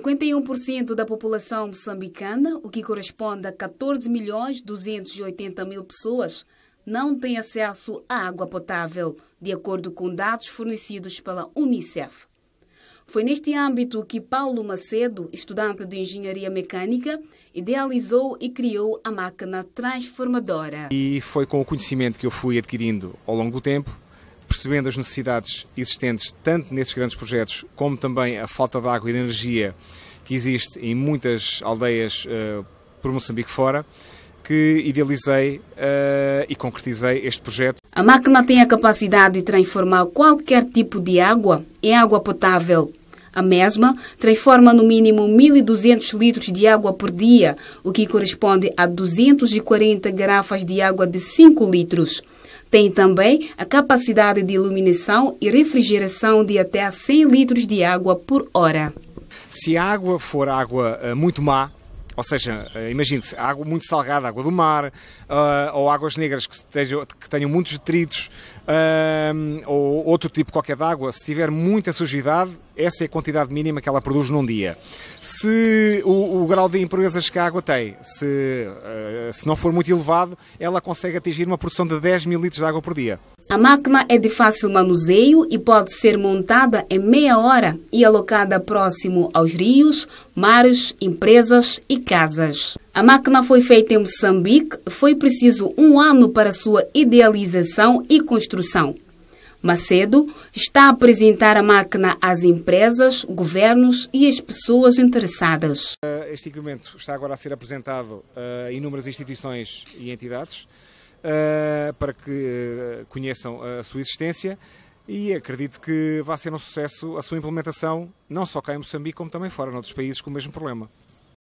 51% da população moçambicana, o que corresponde a 14 milhões 280 mil pessoas, não tem acesso à água potável, de acordo com dados fornecidos pela Unicef. Foi neste âmbito que Paulo Macedo, estudante de engenharia mecânica, idealizou e criou a máquina transformadora. E foi com o conhecimento que eu fui adquirindo ao longo do tempo percebendo as necessidades existentes tanto nesses grandes projetos como também a falta de água e de energia que existe em muitas aldeias uh, por Moçambique fora, que idealizei uh, e concretizei este projeto. A máquina tem a capacidade de transformar qualquer tipo de água em água potável. A mesma transforma no mínimo 1.200 litros de água por dia, o que corresponde a 240 garrafas de água de 5 litros. Tem também a capacidade de iluminação e refrigeração de até 100 litros de água por hora. Se a água for água eh, muito má, ou seja, eh, imagine-se, água muito salgada, água do mar, uh, ou águas negras que, estejam, que tenham muitos detritos, uh, ou outro tipo qualquer de água, se tiver muita sujidade, essa é a quantidade mínima que ela produz num dia. Se o, o grau de impurezas que a água tem, se, uh, se não for muito elevado, ela consegue atingir uma produção de 10 mil litros de água por dia. A máquina é de fácil manuseio e pode ser montada em meia hora e alocada próximo aos rios, mares, empresas e casas. A máquina foi feita em Moçambique, foi preciso um ano para sua idealização e construção. Macedo está a apresentar a máquina às empresas, governos e às pessoas interessadas. Eh, este equipamento está agora a ser apresentado eh, a inúmeras instituições e entidades uh, para que eh, conheçam a sua existência e acredito que vai ser um sucesso a sua implementação, não só cá em Moçambique, como também fora, noutros países com o mesmo problema.